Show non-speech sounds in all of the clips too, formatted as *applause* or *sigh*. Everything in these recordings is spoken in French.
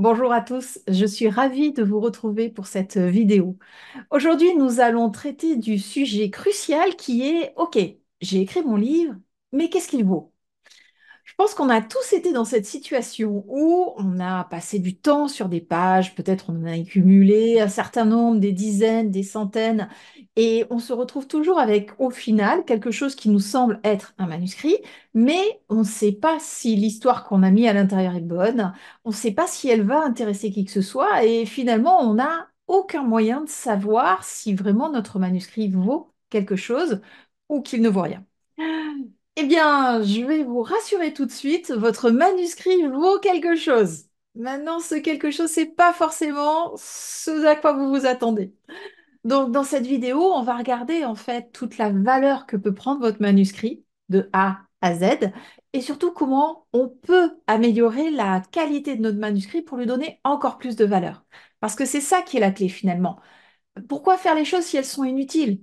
Bonjour à tous, je suis ravie de vous retrouver pour cette euh, vidéo. Aujourd'hui, nous allons traiter du sujet crucial qui est, ok, j'ai écrit mon livre, mais qu'est-ce qu'il vaut je pense qu'on a tous été dans cette situation où on a passé du temps sur des pages, peut-être on en a accumulé un certain nombre, des dizaines, des centaines, et on se retrouve toujours avec au final quelque chose qui nous semble être un manuscrit, mais on ne sait pas si l'histoire qu'on a mise à l'intérieur est bonne, on ne sait pas si elle va intéresser qui que ce soit, et finalement on n'a aucun moyen de savoir si vraiment notre manuscrit vaut quelque chose ou qu'il ne vaut rien. *laughs* Eh bien, je vais vous rassurer tout de suite, votre manuscrit vaut quelque chose. Maintenant, ce quelque chose, c'est pas forcément ce à quoi vous vous attendez. Donc, dans cette vidéo, on va regarder en fait toute la valeur que peut prendre votre manuscrit de A à Z et surtout comment on peut améliorer la qualité de notre manuscrit pour lui donner encore plus de valeur. Parce que c'est ça qui est la clé finalement. Pourquoi faire les choses si elles sont inutiles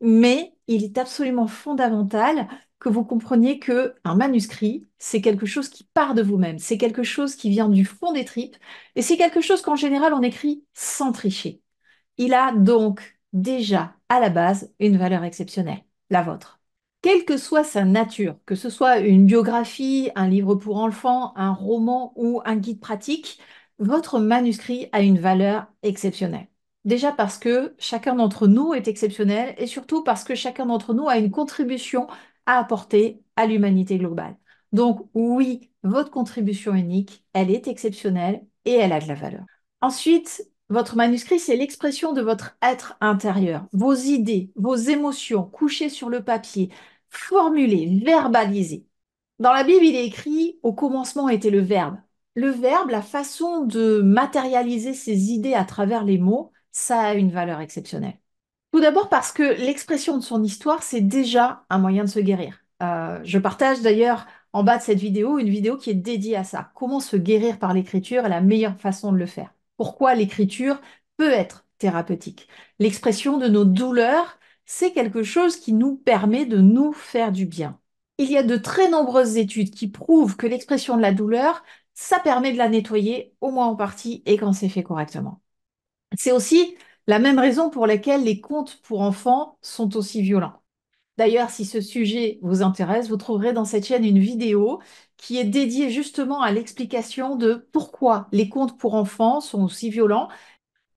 Mais il est absolument fondamental que vous compreniez que un manuscrit, c'est quelque chose qui part de vous-même, c'est quelque chose qui vient du fond des tripes, et c'est quelque chose qu'en général on écrit sans tricher. Il a donc déjà à la base une valeur exceptionnelle, la vôtre. Quelle que soit sa nature, que ce soit une biographie, un livre pour enfants, un roman ou un guide pratique, votre manuscrit a une valeur exceptionnelle. Déjà parce que chacun d'entre nous est exceptionnel et surtout parce que chacun d'entre nous a une contribution à apporter à l'humanité globale. Donc oui, votre contribution unique, elle est exceptionnelle et elle a de la valeur. Ensuite, votre manuscrit, c'est l'expression de votre être intérieur, vos idées, vos émotions couchées sur le papier, formulées, verbalisées. Dans la Bible, il est écrit au commencement était le verbe. Le verbe, la façon de matérialiser ses idées à travers les mots, ça a une valeur exceptionnelle. Tout d'abord parce que l'expression de son histoire, c'est déjà un moyen de se guérir. Euh, je partage d'ailleurs en bas de cette vidéo une vidéo qui est dédiée à ça. Comment se guérir par l'écriture est la meilleure façon de le faire. Pourquoi l'écriture peut être thérapeutique. L'expression de nos douleurs, c'est quelque chose qui nous permet de nous faire du bien. Il y a de très nombreuses études qui prouvent que l'expression de la douleur, ça permet de la nettoyer au moins en partie et quand c'est fait correctement. C'est aussi la même raison pour laquelle les contes pour enfants sont aussi violents. D'ailleurs, si ce sujet vous intéresse, vous trouverez dans cette chaîne une vidéo qui est dédiée justement à l'explication de pourquoi les contes pour enfants sont aussi violents.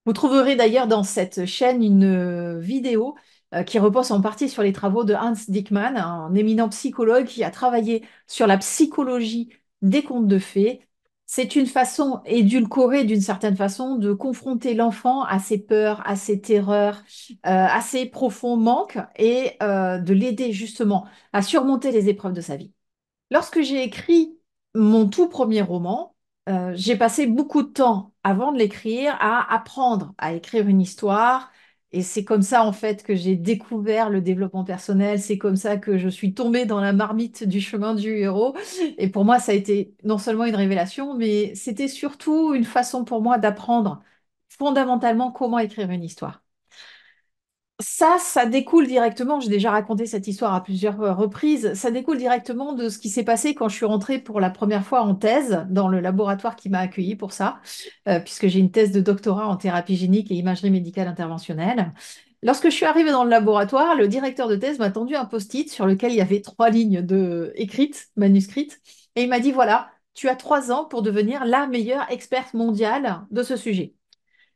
Vous trouverez d'ailleurs dans cette chaîne une euh, vidéo euh, qui repose en partie sur les travaux de Hans Dickmann, un éminent psychologue qui a travaillé sur la psychologie des contes de fées c'est une façon édulcorée d'une certaine façon de confronter l'enfant à ses peurs, à ses terreurs, euh, à ses profonds manques et euh, de l'aider justement à surmonter les épreuves de sa vie. Lorsque j'ai écrit mon tout premier roman, euh, j'ai passé beaucoup de temps avant de l'écrire à apprendre à écrire une histoire, et c'est comme ça, en fait, que j'ai découvert le développement personnel. C'est comme ça que je suis tombée dans la marmite du chemin du héros. Et pour moi, ça a été non seulement une révélation, mais c'était surtout une façon pour moi d'apprendre fondamentalement comment écrire une histoire. Ça, ça découle directement, j'ai déjà raconté cette histoire à plusieurs euh, reprises, ça découle directement de ce qui s'est passé quand je suis rentrée pour la première fois en thèse dans le laboratoire qui m'a accueilli pour ça, euh, puisque j'ai une thèse de doctorat en thérapie génique et imagerie médicale interventionnelle. Lorsque je suis arrivée dans le laboratoire, le directeur de thèse m'a tendu un post-it sur lequel il y avait trois lignes de... Euh, écrites, manuscrites, et il m'a dit, voilà, tu as trois ans pour devenir la meilleure experte mondiale de ce sujet.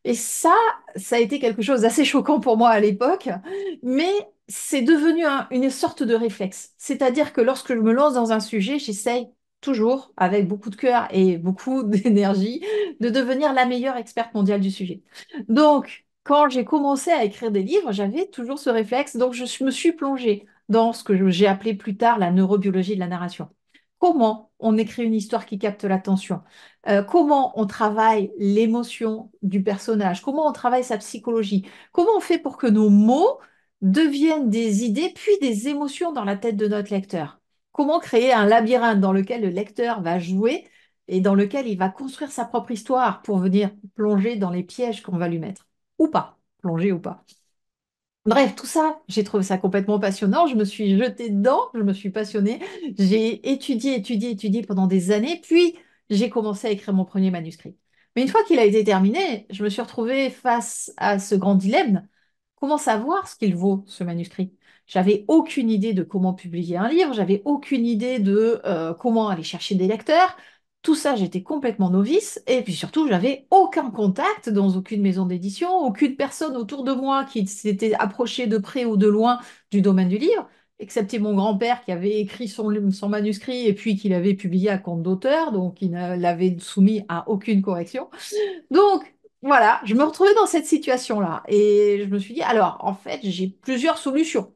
Et ça, ça a été quelque chose d'assez choquant pour moi à l'époque, mais c'est devenu une sorte de réflexe. C'est-à-dire que lorsque je me lance dans un sujet, j'essaye toujours, avec beaucoup de cœur et beaucoup *laughs* d'énergie, de devenir la meilleure experte mondiale du sujet. Donc, quand j'ai commencé à écrire des livres, j'avais toujours ce réflexe, donc je me suis plongée dans ce que j'ai appelé plus tard la neurobiologie de la narration comment on écrit une histoire qui capte l'attention, euh, comment on travaille l'émotion du personnage, comment on travaille sa psychologie, comment on fait pour que nos mots deviennent des idées puis des émotions dans la tête de notre lecteur. Comment créer un labyrinthe dans lequel le lecteur va jouer et dans lequel il va construire sa propre histoire pour venir plonger dans les pièges qu'on va lui mettre, ou pas, plonger ou pas. Bref, tout ça, j'ai trouvé ça complètement passionnant. Je me suis jetée dedans, je me suis passionnée. J'ai étudié, étudié, étudié pendant des années, puis j'ai commencé à écrire mon premier manuscrit. Mais une fois qu'il a été terminé, je me suis retrouvée face à ce grand dilemme. Comment savoir ce qu'il vaut, ce manuscrit J'avais aucune idée de comment publier un livre, j'avais aucune idée de euh, comment aller chercher des lecteurs, tout ça, j'étais complètement novice et puis surtout, j'avais aucun contact dans aucune maison d'édition, aucune personne autour de moi qui s'était approchée de près ou de loin du domaine du livre, excepté mon grand-père qui avait écrit son, manuscrit et puis qu'il l'avait publié à compte d'auteur, donc il ne l'avait soumis à aucune correction. Donc, voilà, je me retrouvais dans cette situation-là et je me suis dit, alors, en fait, j'ai plusieurs solutions.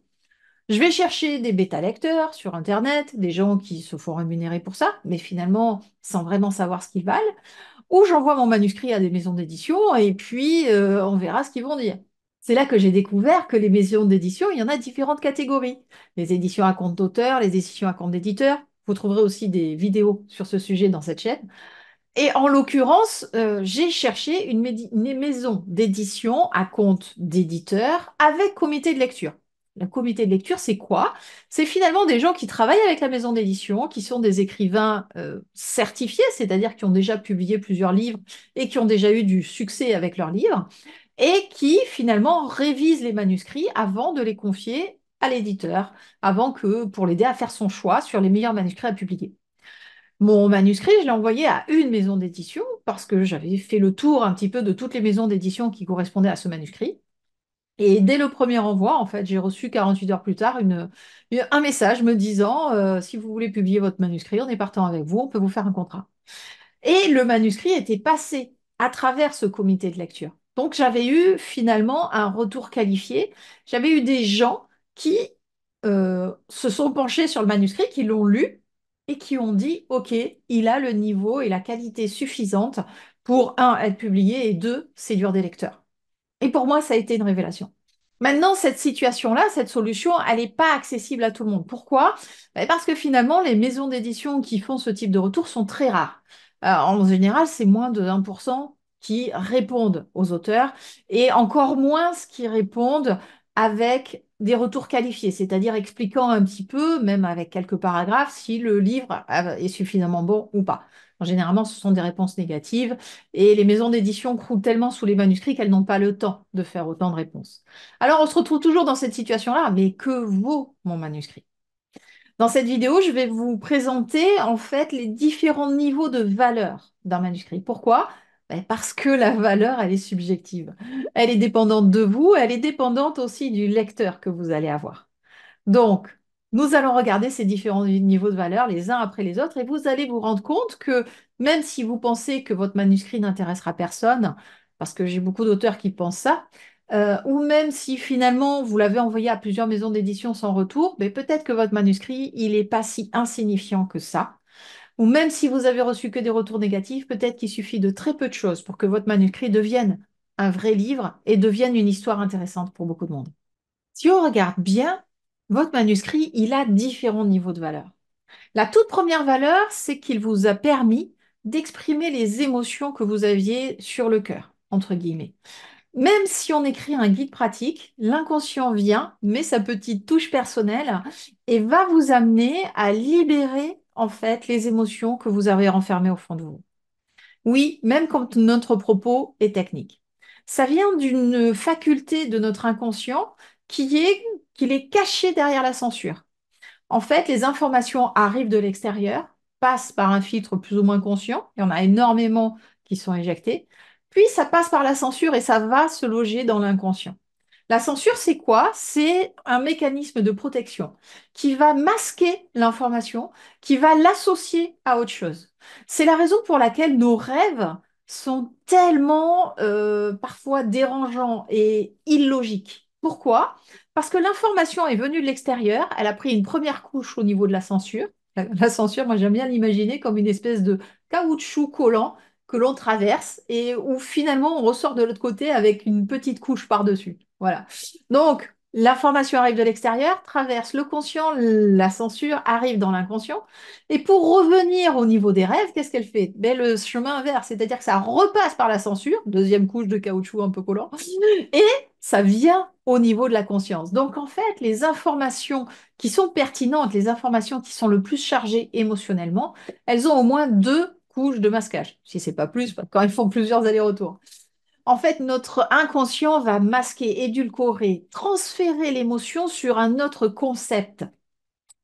Je vais chercher des bêta-lecteurs sur Internet, des gens qui se font rémunérer pour ça, mais finalement sans vraiment savoir ce qu'ils valent, ou j'envoie mon manuscrit à des maisons d'édition et puis euh, on verra ce qu'ils vont dire. C'est là que j'ai découvert que les maisons d'édition, il y en a différentes catégories. Les éditions à compte d'auteur, les éditions à compte d'éditeur. Vous trouverez aussi des vidéos sur ce sujet dans cette chaîne. Et en l'occurrence, euh, j'ai cherché une, une maison d'édition à compte d'éditeur avec comité de lecture. Le comité de lecture, c'est quoi C'est finalement des gens qui travaillent avec la maison d'édition, qui sont des écrivains euh, certifiés, c'est-à-dire qui ont déjà publié plusieurs livres et qui ont déjà eu du succès avec leurs livres, et qui finalement révisent les manuscrits avant de les confier à l'éditeur, avant que pour l'aider à faire son choix sur les meilleurs manuscrits à publier. Mon manuscrit, je l'ai envoyé à une maison d'édition parce que j'avais fait le tour un petit peu de toutes les maisons d'édition qui correspondaient à ce manuscrit. Et dès le premier envoi, en fait, j'ai reçu 48 heures plus tard un message me disant euh, si vous voulez publier votre manuscrit, on est partant avec vous, on peut vous faire un contrat. Et le manuscrit était passé à travers ce comité de lecture. Donc j'avais eu finalement un retour qualifié. J'avais eu des gens qui euh, se sont penchés sur le manuscrit, qui l'ont lu et qui ont dit OK, il a le niveau et la qualité suffisante pour un être publié et deux séduire des lecteurs. Et pour moi, ça a été une révélation. Maintenant, cette situation-là, cette solution, elle n'est pas accessible à tout le monde. Pourquoi ben, Parce que finalement, les maisons d'édition qui font ce type de retour sont très rares. Euh, en général, c'est moins de 1% qui répondent aux auteurs et encore moins ce qui répondent avec des retours qualifiés, c'est-à-dire expliquant un petit peu, même avec quelques paragraphes, si le livre euh, est suffisamment bon ou pas généralement, ce sont des réponses négatives et les maisons d'édition croulent tellement sous les manuscrits qu'elles n'ont pas le temps de faire autant de réponses. Alors, on se retrouve toujours dans cette situation-là, mais que vaut mon manuscrit Dans cette vidéo, je vais vous présenter en fait les différents niveaux de valeur d'un manuscrit. Pourquoi ben, parce que la valeur, elle est subjective. Elle est dépendante de vous, elle est dépendante aussi du lecteur que vous allez avoir. Donc, nous allons regarder ces différents niveaux de valeur les uns après les autres et vous allez vous rendre compte que même si vous pensez que votre manuscrit n'intéressera personne, parce que j'ai beaucoup d'auteurs qui pensent ça, euh, ou même si finalement vous l'avez envoyé à plusieurs maisons d'édition sans retour, mais peut-être que votre manuscrit, il n'est pas si insignifiant que ça. Ou même si vous avez reçu que des retours négatifs, peut-être qu'il suffit de très peu de choses pour que votre manuscrit devienne un vrai livre et devienne une histoire intéressante pour beaucoup de monde. Si on regarde bien, votre manuscrit, il a différents niveaux de valeur. La toute première valeur, c'est qu'il vous a permis d'exprimer les émotions que vous aviez sur le cœur, entre guillemets. Même si on écrit un guide pratique, l'inconscient vient, met sa petite touche personnelle et va vous amener à libérer en fait les émotions que vous avez renfermées au fond de vous. Oui, même quand notre propos est technique. Ça vient d'une faculté de notre inconscient qui est qu'il est caché derrière la censure. En fait, les informations arrivent de l'extérieur, passent par un filtre plus ou moins conscient, il y en a énormément qui sont éjectés, puis ça passe par la censure et ça va se loger dans l'inconscient. La censure, c'est quoi C'est un mécanisme de protection qui va masquer l'information, qui va l'associer à autre chose. C'est la raison pour laquelle nos rêves sont tellement euh, parfois dérangeants et illogiques. Pourquoi Parce que l'information est venue de l'extérieur, elle a pris une première couche au niveau de la censure. La, censure, moi j'aime bien l'imaginer comme une espèce de caoutchouc collant que l'on traverse et où finalement on ressort de l'autre côté avec une petite couche par-dessus. Voilà. Donc l'information arrive de l'extérieur, traverse le conscient, la censure arrive dans l'inconscient. Et pour revenir au niveau des rêves, qu'est-ce qu'elle fait ben, Le chemin inverse, c'est-à-dire que ça repasse par la censure, deuxième couche de caoutchouc un peu collant, et ça vient au niveau de la conscience. Donc en fait, les informations qui sont pertinentes, les informations qui sont le plus chargées émotionnellement, elles ont au moins deux couches de masquage. Si c'est pas plus, quand elles font plusieurs allers-retours. En fait, notre inconscient va masquer, édulcorer, transférer l'émotion sur un autre concept.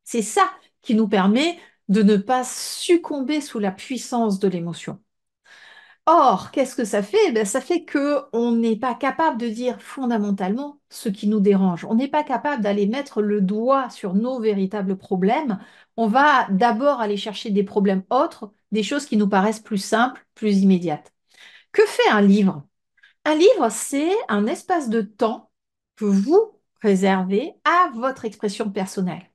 C'est ça qui nous permet de ne pas succomber sous la puissance de l'émotion. Or, qu'est-ce que ça fait ben, Ça fait qu'on n'est pas capable de dire fondamentalement ce qui nous dérange. On n'est pas capable d'aller mettre le doigt sur nos véritables problèmes. On va d'abord aller chercher des problèmes autres, des choses qui nous paraissent plus simples, plus immédiates. Que fait un livre Un livre, c'est un espace de temps que vous réservez à votre expression personnelle.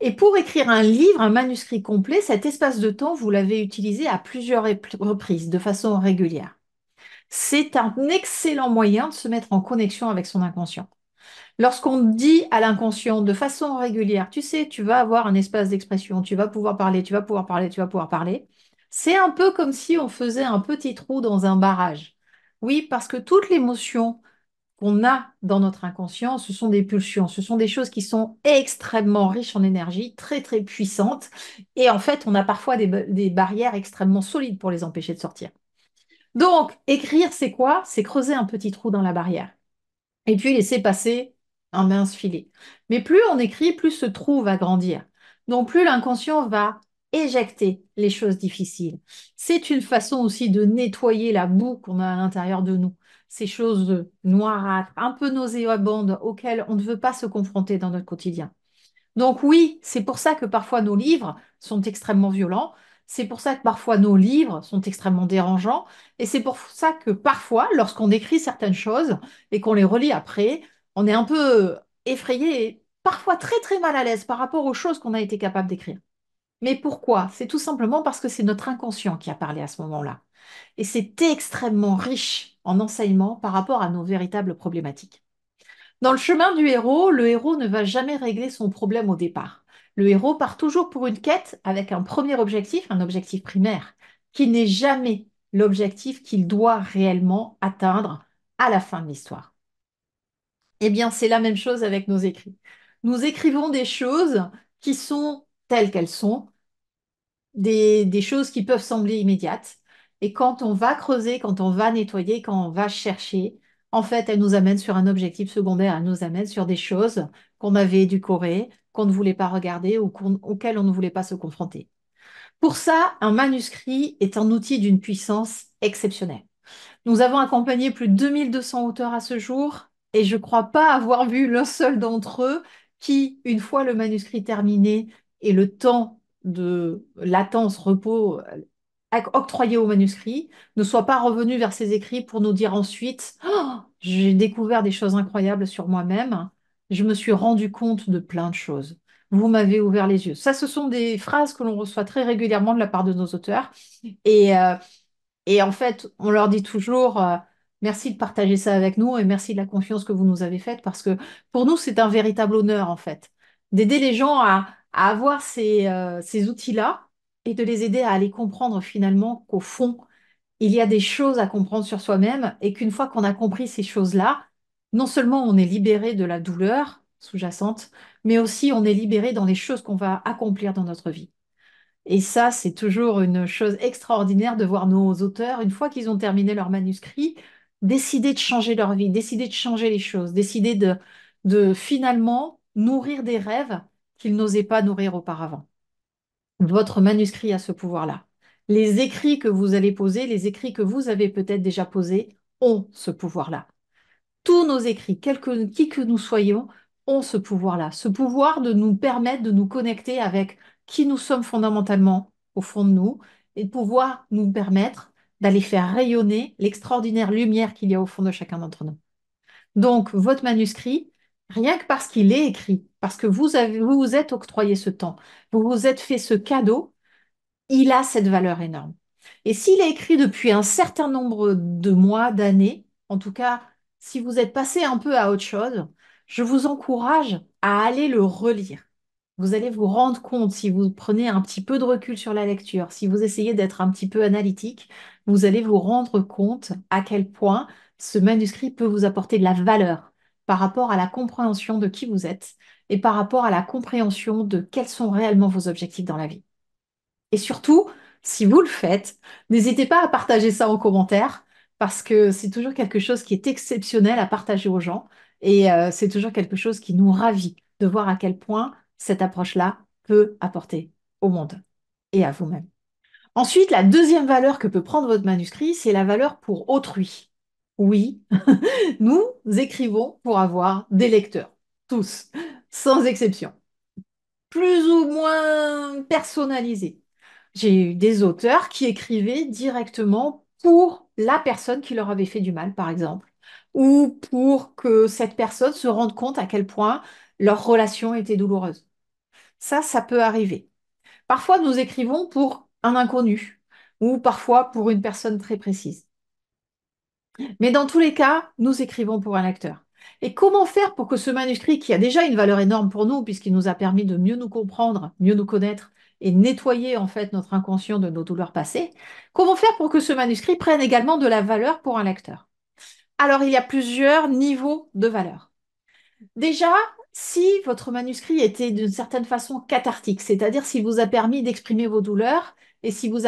Et pour écrire un livre, un manuscrit complet, cet espace de temps, vous l'avez utilisé à plusieurs reprises, de façon régulière. C'est un excellent moyen de se mettre en connexion avec son inconscient. Lorsqu'on dit à l'inconscient de façon régulière, tu sais, tu vas avoir un espace d'expression, tu vas pouvoir parler, tu vas pouvoir parler, tu vas pouvoir parler, c'est un peu comme si on faisait un petit trou dans un barrage. Oui, parce que toute l'émotion qu'on a dans notre inconscient, ce sont des pulsions, ce sont des choses qui sont extrêmement riches en énergie, très très puissantes, et en fait, on a parfois des, barrières extrêmement solides pour les empêcher de sortir. Donc, écrire, c'est quoi C'est creuser un petit trou dans la barrière, et puis laisser passer un mince filet. Mais plus on écrit, plus ce trou va grandir. Donc, plus l'inconscient va éjecter les choses difficiles. C'est une façon aussi de nettoyer la boue qu'on a à l'intérieur de nous ces choses noirâtres, un peu nauséabondes auxquelles on ne veut pas se confronter dans notre quotidien. Donc oui, c'est pour ça que parfois nos livres sont extrêmement violents, c'est pour ça que parfois nos livres sont extrêmement dérangeants, et c'est pour ça que parfois, lorsqu'on écrit certaines choses et qu'on les relit après, on est un peu effrayé et parfois très très mal à l'aise par rapport aux choses qu'on a été capable d'écrire. Mais pourquoi C'est tout simplement parce que c'est notre inconscient qui a parlé à ce moment-là. Et c'est extrêmement riche en enseignements par rapport à nos véritables problématiques. Dans le chemin du héros, le héros ne va jamais régler son problème au départ. Le héros part toujours pour une quête avec un premier objectif, un objectif primaire, qui n'est jamais l'objectif qu'il doit réellement atteindre à la fin de l'histoire. Eh bien, c'est la même chose avec nos écrits. Nous écrivons des choses qui sont telles qu'elles sont, des, des choses qui peuvent sembler immédiates, et quand on va creuser, quand on va nettoyer, quand on va chercher, en fait, elle nous amène sur un objectif secondaire, elle nous amène sur des choses qu'on avait éducorées, qu'on ne voulait pas regarder ou auxquelles on ne voulait pas se confronter. Pour ça, un manuscrit est un outil d'une puissance exceptionnelle. Nous avons accompagné plus de 2200 auteurs à ce jour et je ne crois pas avoir vu l'un seul d'entre eux qui, une fois le manuscrit terminé et le temps de latence, repos octroyé au manuscrit ne soit pas revenu vers ses écrits pour nous dire ensuite oh, j'ai découvert des choses incroyables sur moi-même, je me suis rendu compte de plein de choses. Vous m'avez ouvert les yeux. Ça, ce sont des phrases que l'on reçoit très régulièrement de la part de nos auteurs. Et, euh, en fait, on leur dit toujours euh, merci de partager ça avec nous et merci de la confiance que vous nous avez faite parce que pour nous, c'est un véritable honneur, en fait, d'aider les gens à, avoir ces, euh, ces outils-là et de les aider à aller comprendre finalement qu'au fond, il y a des choses à comprendre sur soi-même et qu'une fois qu'on a compris ces choses-là, non seulement on est libéré de la douleur sous-jacente, mais aussi on est libéré dans les choses qu'on va accomplir dans notre vie. Et ça, c'est toujours une chose extraordinaire de voir nos auteurs, une fois qu'ils ont terminé leur manuscrit, décider de changer leur vie, décider de changer les choses, décider de, de finalement nourrir des rêves qu'ils n'osaient pas nourrir auparavant votre manuscrit a ce pouvoir-là. Les écrits que vous allez poser, les écrits que vous avez peut-être déjà posés, ont ce pouvoir-là. Tous nos écrits, qui que nous soyons, ont ce pouvoir-là, ce pouvoir de nous permettre de nous connecter avec qui nous sommes fondamentalement au fond de nous et de pouvoir nous permettre d'aller faire rayonner l'extraordinaire lumière qu'il y a au fond de chacun d'entre nous. Donc, votre manuscrit, rien que parce qu'il est écrit, parce que vous, vous vous êtes octroyé ce temps, vous vous êtes fait ce cadeau, il a cette valeur énorme. Et s'il est écrit depuis un certain nombre de mois, d'années, en tout cas, si vous êtes passé un peu à autre chose, je vous encourage à aller le relire. Vous allez vous rendre compte, si vous prenez un petit peu de recul sur la lecture, si vous essayez d'être un petit peu analytique, vous allez vous rendre compte à quel point ce manuscrit peut vous apporter de la valeur par rapport à la compréhension de qui vous êtes, et par rapport à la compréhension de quels sont réellement vos objectifs dans la vie. Et surtout, si vous le faites, n'hésitez pas à partager ça en commentaire parce que c'est toujours quelque chose qui est exceptionnel à partager aux gens et euh, c'est toujours quelque chose qui nous ravit de voir à quel point cette approche-là peut apporter au monde et à vous-même. Ensuite, la deuxième valeur que peut prendre votre manuscrit, c'est la valeur pour autrui. Oui, *laughs* nous écrivons pour avoir des lecteurs, tous sans exception, plus ou moins personnalisé. J'ai eu des auteurs qui écrivaient directement pour la personne qui leur avait fait du mal, par exemple, ou pour que cette personne se rende compte à quel point leur relation était douloureuse. Ça, ça peut arriver. Parfois, nous écrivons pour un inconnu ou parfois pour une personne très précise. Mais dans tous les cas, nous écrivons pour un acteur. Et comment faire pour que ce manuscrit, qui a déjà une valeur énorme pour nous, puisqu'il nous a permis de mieux nous comprendre, mieux nous connaître et nettoyer en fait notre inconscient de nos douleurs passées, comment faire pour que ce manuscrit prenne également de la valeur pour un lecteur Alors, il y a plusieurs niveaux de valeur. Déjà, si votre manuscrit était d'une certaine façon cathartique, c'est-à-dire s'il vous a permis d'exprimer vos douleurs et s'il vous,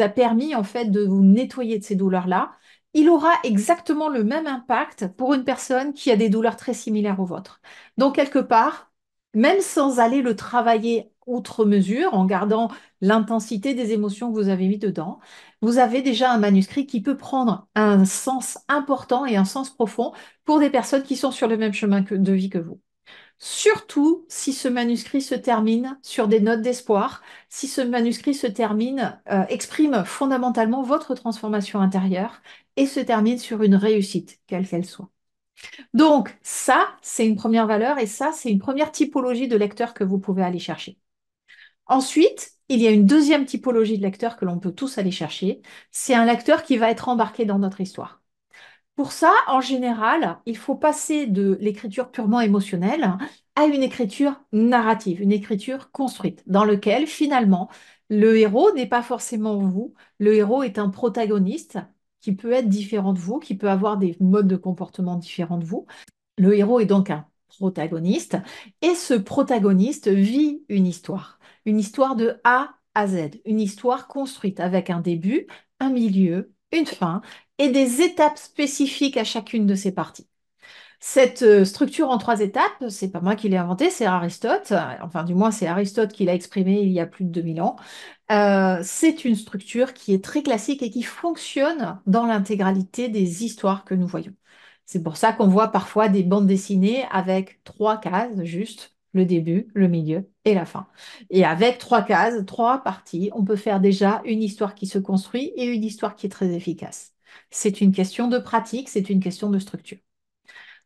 a permis en fait de vous nettoyer de ces douleurs-là, il aura exactement le même impact pour une personne qui a des douleurs très similaires aux vôtres. Donc, quelque part, même sans aller le travailler outre mesure, en gardant l'intensité des émotions que vous avez mis dedans, vous avez déjà un manuscrit qui peut prendre un sens important et un sens profond pour des personnes qui sont sur le même chemin que, de vie que vous surtout si ce manuscrit se termine sur des notes d'espoir, si ce manuscrit se termine, euh, exprime fondamentalement votre transformation intérieure et se termine sur une réussite, quelle qu'elle soit. Donc ça, c'est une première valeur et ça, c'est une première typologie de lecteur que vous pouvez aller chercher. Ensuite, il y a une deuxième typologie de lecteur que l'on peut tous aller chercher. C'est un lecteur qui va être embarqué dans notre histoire. Pour ça, en général, il faut passer de l'écriture purement émotionnelle hein, à une écriture narrative, une écriture construite, dans laquelle finalement le héros n'est pas forcément vous, le héros est un protagoniste qui peut être différent de vous, qui peut avoir des modes de comportement différents de vous. Le héros est donc un protagoniste et ce protagoniste vit une histoire, une histoire de A à Z, une histoire construite avec un début, un milieu, une fin et des étapes spécifiques à chacune de ces parties. Cette euh, structure en trois étapes, c'est pas moi qui l'ai inventée, c'est Aristote, enfin du moins c'est Aristote qui l'a exprimée il y a plus de 2000 ans. Euh, c'est une structure qui est très classique et qui fonctionne dans l'intégralité des histoires que nous voyons. C'est pour ça qu'on voit parfois des bandes dessinées avec trois cases, juste le début, le milieu et la fin. Et avec trois cases, trois parties, on peut faire déjà une histoire qui se construit et une histoire qui est très efficace. C'est une question de pratique, c'est une question de structure.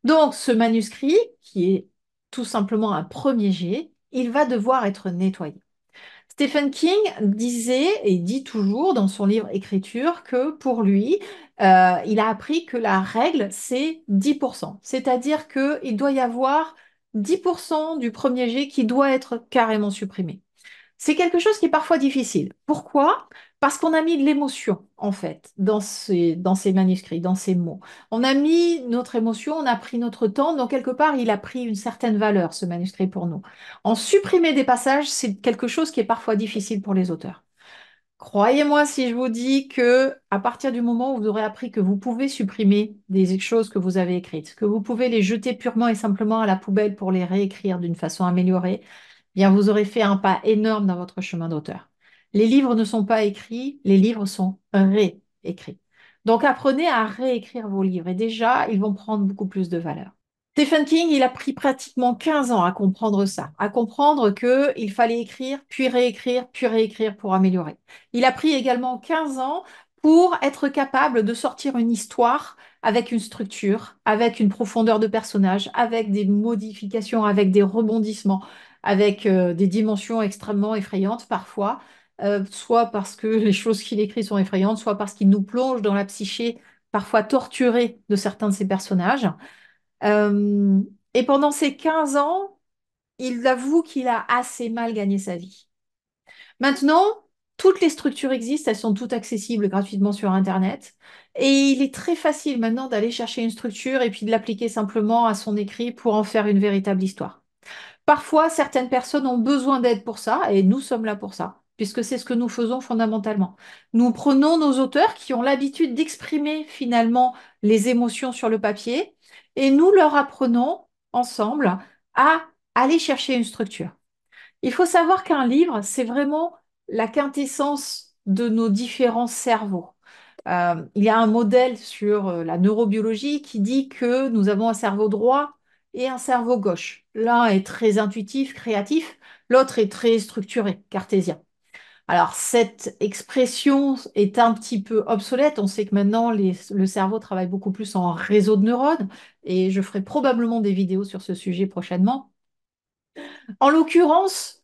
Donc, ce manuscrit, qui est tout simplement un premier jet, il va devoir être nettoyé. Stephen King disait et dit toujours dans son livre Écriture que pour lui, euh, il a appris que la règle, c'est 10%. C'est-à-dire qu'il doit y avoir 10% du premier jet qui doit être carrément supprimé. C'est quelque chose qui est parfois difficile. Pourquoi parce qu'on a mis de l'émotion, en fait, dans ces, dans ces manuscrits, dans ces mots. On a mis notre émotion, on a pris notre temps, donc quelque part, il a pris une certaine valeur, ce manuscrit, pour nous. En supprimer des passages, c'est quelque chose qui est parfois difficile pour les auteurs. Croyez-moi si je vous dis que à partir du moment où vous aurez appris que vous pouvez supprimer des choses que vous avez écrites, que vous pouvez les jeter purement et simplement à la poubelle pour les réécrire d'une façon améliorée, bien vous aurez fait un pas énorme dans votre chemin d'auteur. Les livres ne sont pas écrits, les livres sont réécrits. Donc apprenez à réécrire vos livres et déjà, ils vont prendre beaucoup plus de valeur. Stephen King, il a pris pratiquement 15 ans à comprendre ça, à comprendre qu'il fallait écrire, puis réécrire, puis réécrire pour améliorer. Il a pris également 15 ans pour être capable de sortir une histoire avec une structure, avec une profondeur de personnage, avec des modifications, avec des rebondissements, avec euh, des dimensions extrêmement effrayantes parfois, euh, soit parce que les choses qu'il écrit sont effrayantes, soit parce qu'il nous plonge dans la psyché parfois torturée de certains de ses personnages. Euh, et pendant ces 15 ans, il avoue qu'il a assez mal gagné sa vie. Maintenant, toutes les structures existent, elles sont toutes accessibles gratuitement sur Internet. Et il est très facile maintenant d'aller chercher une structure et puis de l'appliquer simplement à son écrit pour en faire une véritable histoire. Parfois, certaines personnes ont besoin d'aide pour ça, et nous sommes là pour ça puisque c'est ce que nous faisons fondamentalement. Nous prenons nos auteurs qui ont l'habitude d'exprimer finalement les émotions sur le papier, et nous leur apprenons ensemble à aller chercher une structure. Il faut savoir qu'un livre, c'est vraiment la quintessence de nos différents cerveaux. Euh, il y a un modèle sur euh, la neurobiologie qui dit que nous avons un cerveau droit et un cerveau gauche. L'un est très intuitif, créatif, l'autre est très structuré, cartésien. Alors, cette expression est un petit peu obsolète. On sait que maintenant, le cerveau travaille beaucoup plus en réseau de neurones et je ferai probablement des vidéos sur ce sujet prochainement. En l'occurrence,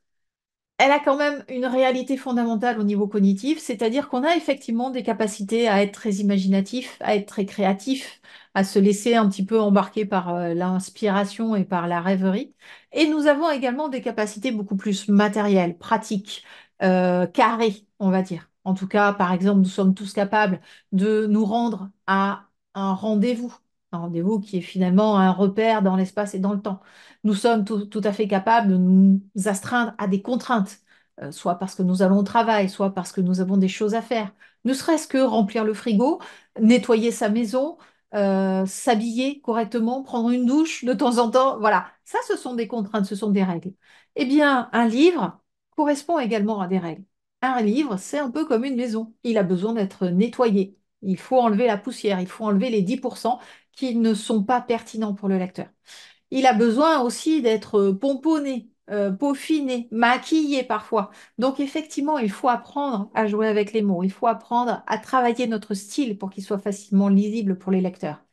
elle a quand même une réalité fondamentale au niveau cognitif, c'est-à-dire qu'on a effectivement des capacités à être très imaginatif, à être très créatif, à se laisser un petit peu embarquer par euh, l'inspiration et par la rêverie. Et nous avons également des capacités beaucoup plus matérielles, pratiques, euh, carré, on va dire. En tout cas, par exemple, nous sommes tous capables de nous rendre à un rendez-vous, un rendez-vous qui est finalement un repère dans l'espace et dans le temps. Nous sommes tout, à fait capables de nous astreindre à des contraintes, euh, soit parce que nous allons au travail, soit parce que nous avons des choses à faire. Ne serait-ce que remplir le frigo, nettoyer sa maison, euh, s'habiller correctement, prendre une douche de temps en temps. Voilà, ça, ce sont des contraintes, ce sont des règles. Eh bien, un livre, correspond également à des règles. Un livre, c'est un peu comme une maison. Il a besoin d'être nettoyé. Il faut enlever la poussière, il faut enlever les 10% qui ne sont pas pertinents pour le lecteur. Il a besoin aussi d'être pomponné, euh, peaufiné, maquillé parfois. Donc effectivement, il faut apprendre à jouer avec les mots, il faut apprendre à travailler notre style pour qu'il soit facilement lisible pour les lecteurs.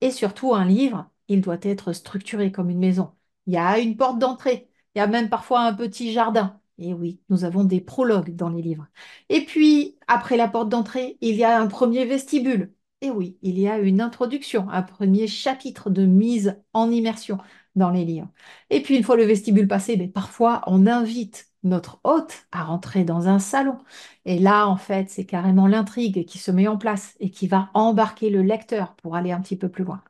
Et surtout, un livre, il doit être structuré comme une maison. Il y a une porte d'entrée, il y a même parfois un petit jardin. Et eh oui, nous avons des prologues dans les livres. Et puis, après la porte d'entrée, il y a un premier vestibule. Et eh oui, il y a une introduction, un premier chapitre de mise en immersion dans les livres. Et puis, une fois le vestibule passé, ben, parfois, on invite notre hôte à rentrer dans un salon. Et là, en fait, c'est carrément l'intrigue qui se met en place et qui va embarquer le lecteur pour aller un petit peu plus loin.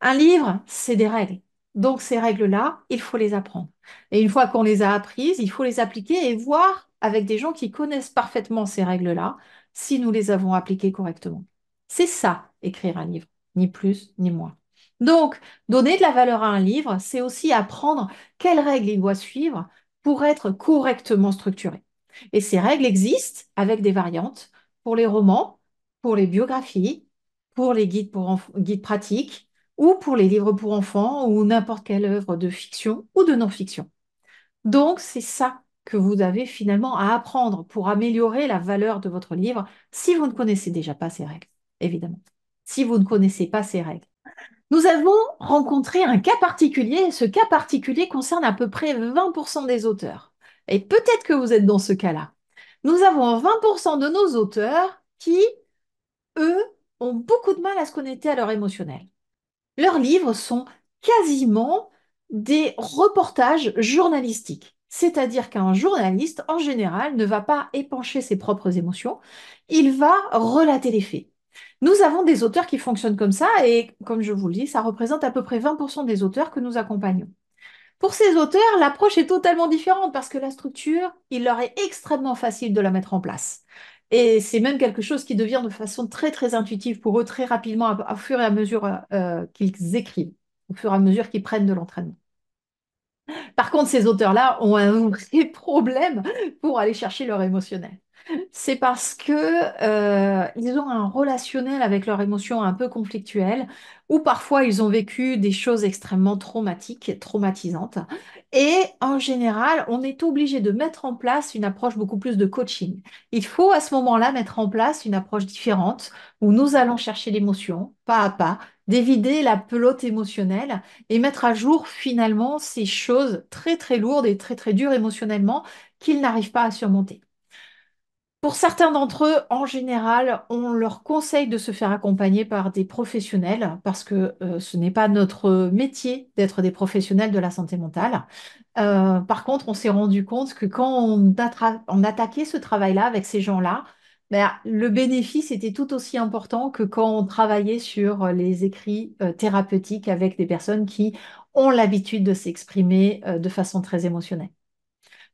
Un livre, c'est des règles. Donc ces règles-là, il faut les apprendre. Et une fois qu'on les a apprises, il faut les appliquer et voir avec des gens qui connaissent parfaitement ces règles-là si nous les avons appliquées correctement. C'est ça, écrire un livre, ni plus ni moins. Donc, donner de la valeur à un livre, c'est aussi apprendre quelles règles il doit suivre pour être correctement structuré. Et ces règles existent avec des variantes pour les romans, pour les biographies, pour les guides, pour pratiques, ou pour les livres pour enfants, ou n'importe quelle œuvre de fiction ou de non-fiction. Donc, c'est ça que vous avez finalement à apprendre pour améliorer la valeur de votre livre si vous ne connaissez déjà pas ces règles, évidemment. Si vous ne connaissez pas ces règles. Nous avons rencontré un cas particulier. Ce cas particulier concerne à peu près 20% des auteurs. Et peut-être que vous êtes dans ce cas-là. Nous avons 20% de nos auteurs qui, eux, ont beaucoup de mal à se connecter à leur émotionnel leurs livres sont quasiment des reportages journalistiques. C'est-à-dire qu'un journaliste, en général, ne va pas épancher ses propres émotions, il va relater les faits. Nous avons des auteurs qui fonctionnent comme ça, et comme je vous le dis, ça représente à peu près 20% des auteurs que nous accompagnons. Pour ces auteurs, l'approche est totalement différente parce que la structure, il leur est extrêmement facile de la mettre en place. Et c'est même quelque chose qui devient de façon très, très intuitive pour eux très rapidement, au fur et à mesure euh, euh, qu'ils écrivent, au fur et à mesure qu'ils prennent de l'entraînement. Par contre, ces auteurs-là ont un vrai problème pour aller chercher leur émotionnel. C'est parce que euh, ils ont un relationnel avec leurs émotions un peu conflictuel, ou parfois ils ont vécu des choses extrêmement traumatiques, traumatisantes. Et en général, on est obligé de mettre en place une approche beaucoup plus de coaching. Il faut à ce moment-là mettre en place une approche différente où nous allons chercher l'émotion, pas à pas, d'évider la pelote émotionnelle et mettre à jour finalement ces choses très très lourdes et très très dures émotionnellement qu'ils n'arrivent pas à surmonter. Pour certains d'entre eux, en général, on leur conseille de se faire accompagner par des professionnels parce que euh, ce n'est pas notre métier d'être des professionnels de la santé mentale. Euh, par contre, on s'est rendu compte que quand on, attaquait ce travail-là avec ces gens-là, ben, le bénéfice était tout aussi important que quand on travaillait sur les écrits euh, thérapeutiques avec des personnes qui ont l'habitude de s'exprimer de façon très émotionnelle.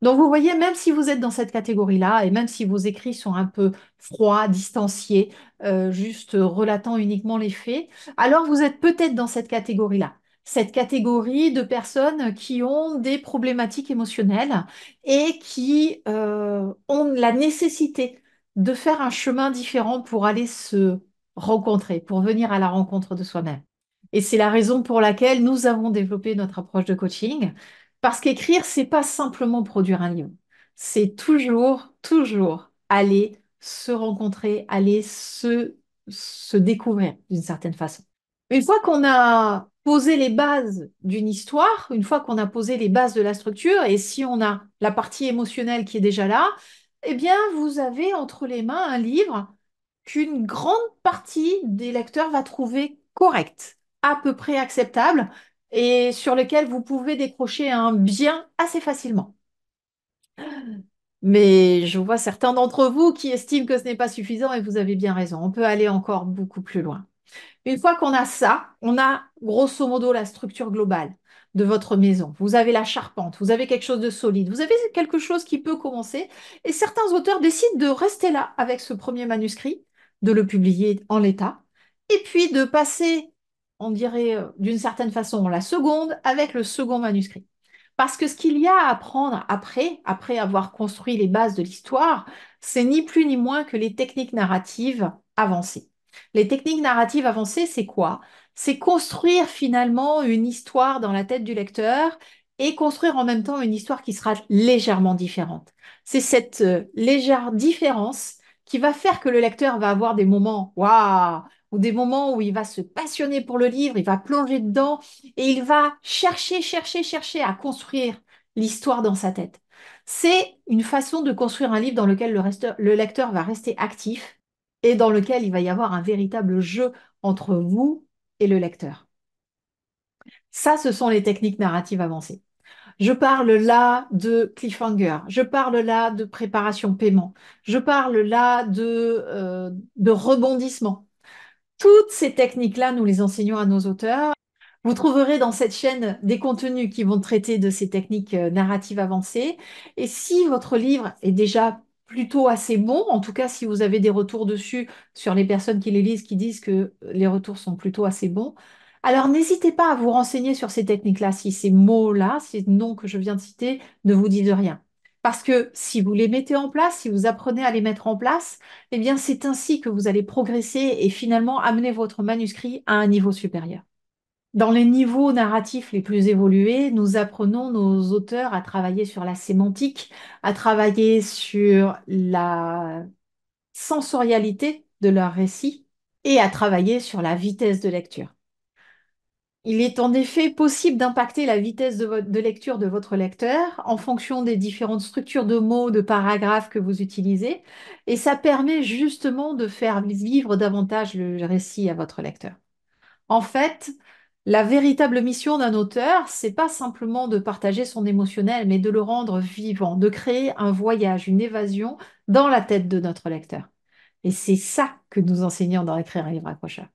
Donc vous voyez, même si vous êtes dans cette catégorie-là, et même si vos écrits sont un peu froids, distanciés, euh, juste relatant uniquement les faits, alors vous êtes peut-être dans cette catégorie-là cette catégorie de personnes qui ont des problématiques émotionnelles et qui euh, ont la nécessité de faire un chemin différent pour aller se rencontrer, pour venir à la rencontre de soi-même. Et c'est la raison pour laquelle nous avons développé notre approche de coaching. Parce qu'écrire, c'est pas simplement produire un livre. C'est toujours, toujours aller se rencontrer, aller se, se découvrir d'une certaine façon. Une fois qu'on a posé les bases d'une histoire, une fois qu'on a posé les bases de la structure, et si on a la partie émotionnelle qui est déjà là, eh bien, vous avez entre les mains un livre qu'une grande partie des lecteurs va trouver correct, à peu près acceptable, et sur lequel vous pouvez décrocher un bien assez facilement. Mais je vois certains d'entre vous qui estiment que ce n'est pas suffisant et vous avez bien raison, on peut aller encore beaucoup plus loin. Une fois qu'on a ça, on a grosso modo la structure globale de votre maison. Vous avez la charpente, vous avez quelque chose de solide, vous avez quelque chose qui peut commencer. Et certains auteurs décident de rester là avec ce premier manuscrit, de le publier en l'état, et puis de passer on dirait euh, d'une certaine façon la seconde avec le second manuscrit. Parce que ce qu'il y a à apprendre après, après avoir construit les bases de l'histoire, c'est ni plus ni moins que les techniques narratives avancées. Les techniques narratives avancées, c'est quoi C'est construire finalement une histoire dans la tête du lecteur et construire en même temps une histoire qui sera légèrement différente. C'est cette euh, légère différence qui va faire que le lecteur va avoir des moments waouh ou des moments où il va se passionner pour le livre, il va plonger dedans et il va chercher, chercher, chercher à construire l'histoire dans sa tête. C'est une façon de construire un livre dans lequel le, lecteur va rester actif et dans lequel il va y avoir un véritable jeu entre vous et le lecteur. Ça, ce sont les techniques narratives avancées. Je parle là de cliffhanger, je parle là de préparation paiement, je parle là de euh, rebondissement. Toutes ces techniques-là, nous les enseignons à nos auteurs. Vous trouverez dans cette chaîne des contenus qui vont traiter de ces techniques euh, narratives avancées. Et si votre livre est déjà plutôt assez bon. En tout cas, si vous avez des retours dessus sur les personnes qui les lisent, qui disent que euh, les retours sont plutôt assez bons. Alors, n'hésitez pas à vous renseigner sur ces techniques-là. Si ces mots-là, ces noms que je viens de citer, ne vous disent rien. Parce que si vous les mettez en place, si vous apprenez à les mettre en place, eh bien, c'est ainsi que vous allez progresser et finalement amener votre manuscrit à un niveau supérieur. Dans les niveaux narratifs les plus évolués, nous apprenons nos auteurs à travailler sur la sémantique, à travailler sur la sensorialité de leur récit et à travailler sur la vitesse de lecture. Il est en effet possible d'impacter la vitesse de, lecture de votre lecteur en fonction des différentes structures de mots, de paragraphes que vous utilisez, et ça permet justement de faire vivre davantage le récit à votre lecteur. En fait, la véritable mission d'un auteur, c'est pas simplement de partager son émotionnel, mais de le rendre vivant, de créer un voyage, une évasion dans la tête de notre lecteur. Et c'est ça que nous enseignons dans Écrire un livre accrocheur.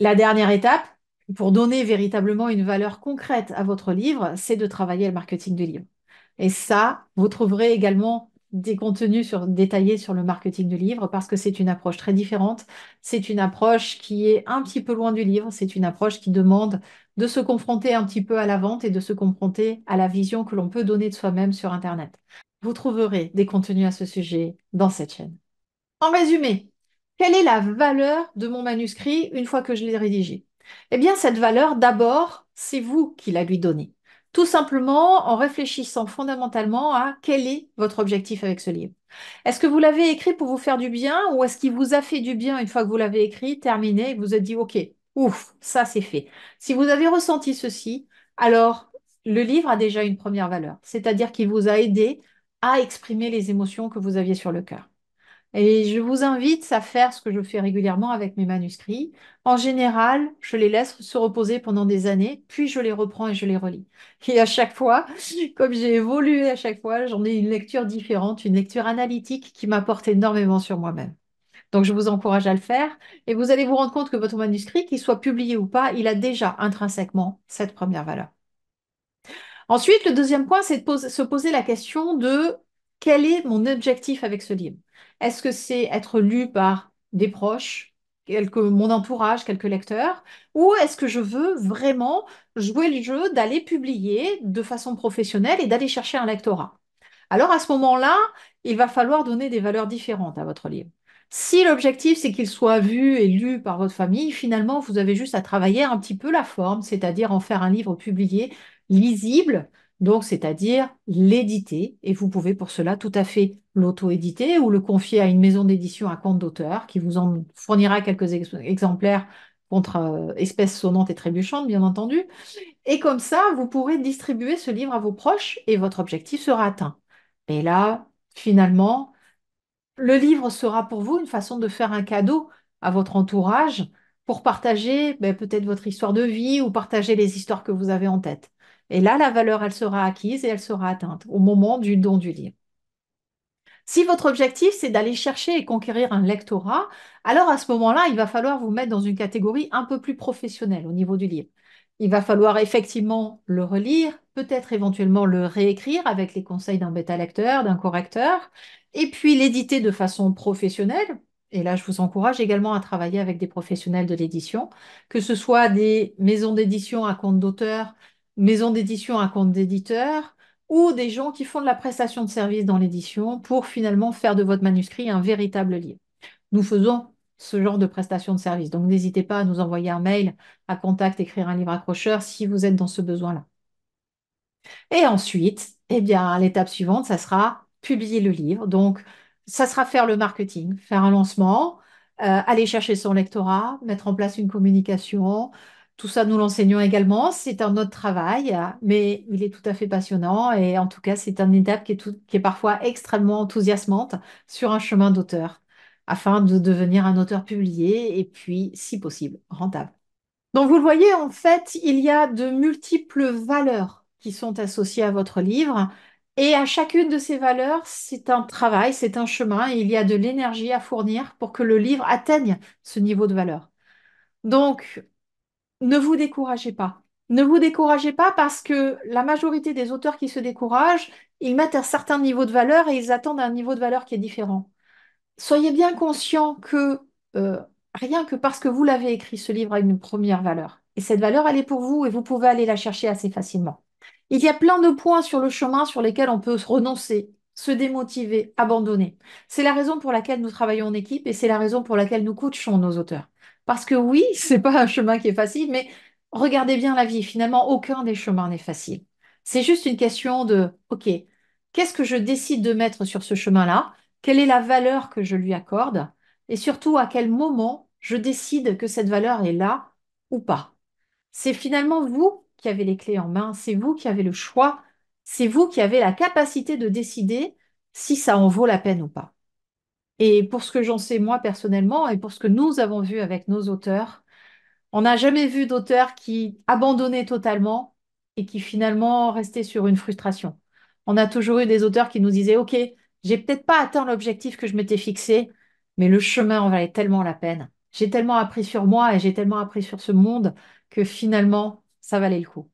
La dernière étape, pour donner véritablement une valeur concrète à votre livre, c'est de travailler le marketing du livre. Et ça, vous trouverez également des contenus détaillés sur le marketing du livre parce que c'est une approche très différente. C'est une approche qui est un petit peu loin du livre. C'est une approche qui demande de se confronter un petit peu à la vente et de se confronter à la vision que l'on peut donner de soi-même sur Internet. Vous trouverez des contenus à ce sujet dans cette chaîne. En résumé, quelle est la valeur de mon manuscrit une fois que je l'ai rédigé eh bien, cette valeur, d'abord, c'est vous qui la lui donnez. Tout simplement en réfléchissant fondamentalement à quel est votre objectif avec ce livre. Est-ce que vous l'avez écrit pour vous faire du bien ou est-ce qu'il vous a fait du bien une fois que vous l'avez écrit, terminé, et vous êtes dit, OK, ouf, ça c'est fait. Si vous avez ressenti ceci, alors le livre a déjà une première valeur, c'est-à-dire qu'il vous a aidé à exprimer les émotions que vous aviez sur le cœur. Et je vous invite à faire ce que je fais régulièrement avec mes manuscrits. En général, je les laisse se reposer pendant des années, puis je les reprends et je les relis. *laughs* Et à chaque fois, *laughs* comme j'ai évolué à chaque fois, j'en ai une lecture différente, une lecture analytique qui m'apporte énormément sur moi-même. Donc, je vous encourage à le faire et vous allez vous rendre compte que votre manuscrit, qu'il soit publié ou pas, il a déjà intrinsèquement cette première valeur. Ensuite, le deuxième point, c'est de se poser la question de quel est mon objectif avec ce livre est-ce que c'est être lu par des proches, mon entourage, quelques lecteurs, ou est-ce que je veux vraiment jouer le jeu d'aller publier de façon professionnelle et d'aller chercher un lectorat Alors à ce moment-là, il va falloir donner des valeurs différentes à votre livre. Si l'objectif, c'est qu'il soit vu et lu par votre famille, finalement, vous avez juste à travailler un petit peu la forme, c'est-à-dire en faire un livre publié lisible, donc c'est-à-dire l'éditer, et vous pouvez pour cela tout à fait l'auto-éditer ou le confier à une maison d'édition à compte d'auteur qui vous en fournira quelques exemplaires contre euh, espèces sonnantes et trébuchantes, bien entendu. Et comme ça, vous pourrez distribuer ce livre à vos proches et votre objectif sera atteint. Et là, finalement, le livre sera pour vous une façon de faire un cadeau à votre entourage pour partager ben, peut-être votre histoire de vie ou partager les histoires que vous avez en tête. Et là, la valeur, elle sera acquise et elle sera atteinte au moment du don du livre. Si votre objectif, c'est d'aller chercher et conquérir un lectorat, alors à ce moment-là, il va falloir vous mettre dans une catégorie un peu plus professionnelle au niveau du livre. Il va falloir effectivement le relire, peut-être éventuellement le réécrire avec les conseils d'un bêta-lecteur, d'un correcteur, et puis l'éditer de façon professionnelle. Et là, je vous encourage également à travailler avec des professionnels de l'édition, que ce soit des maisons d'édition à compte d'auteur, maison d'édition à compte d'éditeur ou des gens qui font de la prestation de service dans l'édition pour finalement faire de votre manuscrit un véritable livre. Nous faisons ce genre de prestation de service. Donc n'hésitez pas à nous envoyer un mail à contact écrire un livre accrocheur si vous êtes dans ce besoin-là. Et ensuite, eh bien, l'étape suivante, ça sera publier le livre. Donc, ça sera faire le marketing, faire un lancement, euh, aller chercher son lectorat, mettre en place une communication, tout ça, nous l'enseignons également, c'est un autre travail, mais il est tout à fait passionnant et en tout cas, c'est une étape qui est, qui est parfois extrêmement enthousiasmante sur un chemin d'auteur, afin de devenir un auteur publié et puis, si possible, rentable. Donc, vous le voyez, en fait, il y a de multiples valeurs qui sont associées à votre livre. Et à chacune de ces valeurs, c'est un travail, c'est un chemin, il y a de l'énergie à fournir pour que le livre atteigne ce niveau de valeur. Donc, ne vous découragez pas. Ne vous découragez pas parce que la majorité des auteurs qui se découragent, ils mettent un certain niveau de valeur et ils attendent un niveau de valeur qui est différent. Soyez bien conscient que euh, rien que parce que vous l'avez écrit, ce livre a une première valeur. Et cette valeur, elle est pour vous et vous pouvez aller la chercher assez facilement. Il y a plein de points sur le chemin sur lesquels on peut renoncer, se démotiver, abandonner. C'est la raison pour laquelle nous travaillons en équipe et c'est la raison pour laquelle nous coachons nos auteurs. Parce que oui, *laughs* c'est pas un chemin qui est facile, mais regardez bien la vie. Finalement, aucun des chemins n'est facile. C'est juste une question de, OK, qu'est-ce que je décide de mettre sur ce chemin-là Quelle est la valeur que je lui accorde Et surtout, à quel moment je décide que cette valeur est là ou pas C'est finalement vous qui avez les clés en main, c'est vous qui avez le choix, c'est vous qui avez la capacité de décider si ça en vaut la peine ou pas. Et pour ce que j'en sais moi personnellement et pour ce que nous avons vu avec nos auteurs, on n'a jamais vu d'auteurs qui abandonnait totalement et qui finalement restait sur une frustration. On a toujours eu des auteurs qui nous disaient OK, j'ai peut-être pas atteint l'objectif que je m'étais fixé, mais le chemin en valait tellement la peine. J'ai tellement appris sur moi et j'ai tellement appris sur ce monde que finalement, ça valait le coup.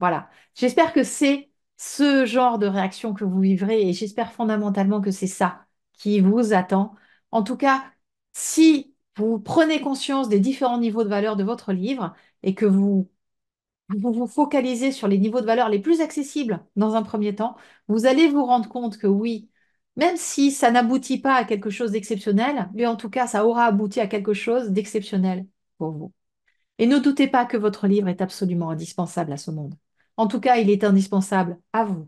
Voilà. J'espère que c'est ce genre de réaction que vous vivrez et j'espère fondamentalement que c'est ça qui vous attend. En tout cas, si vous prenez conscience des différents niveaux de valeur de votre livre et que vous vous, focalisez sur les niveaux de valeur les plus accessibles dans un premier temps, vous allez vous rendre compte que oui, même si ça n'aboutit pas à quelque chose d'exceptionnel, mais en tout cas, ça aura abouti à quelque chose d'exceptionnel pour vous. Et ne doutez pas que votre livre est absolument indispensable à ce monde. En tout cas, il est indispensable à vous.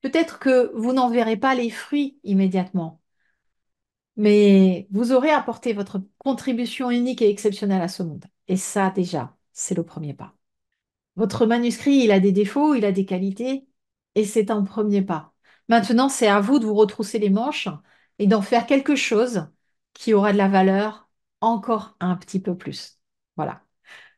Peut-être que vous n'en verrez pas les fruits immédiatement, mais vous aurez apporté votre contribution unique et exceptionnelle à ce monde. Et ça, déjà, c'est le premier pas. Votre manuscrit, il a des défauts, il a des qualités, et c'est un premier pas. Maintenant, c'est à vous de vous retrousser les manches et d'en faire quelque chose qui aura de la valeur encore un petit peu plus. Voilà.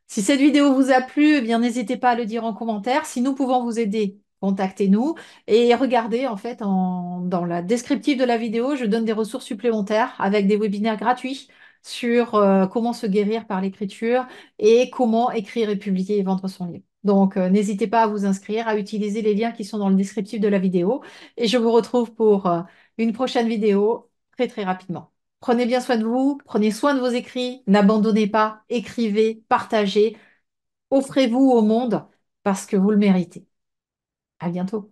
Si cette vidéo vous a plu, eh bien n'hésitez pas à le dire en commentaire. Si nous pouvons vous aider, contactez-nous et regardez en fait dans la descriptive de la vidéo, je donne des ressources supplémentaires avec des webinaires gratuits sur euh, comment se guérir par l'écriture et comment écrire et publier et vendre son livre. Donc euh, n'hésitez pas à vous inscrire, à utiliser les liens qui sont dans le descriptif de la vidéo et je vous retrouve pour euh, une prochaine vidéo très très rapidement. Prenez bien soin de vous, prenez soin de vos écrits, n'abandonnez pas, écrivez, partagez, offrez-vous au monde parce que vous le méritez. À bientôt.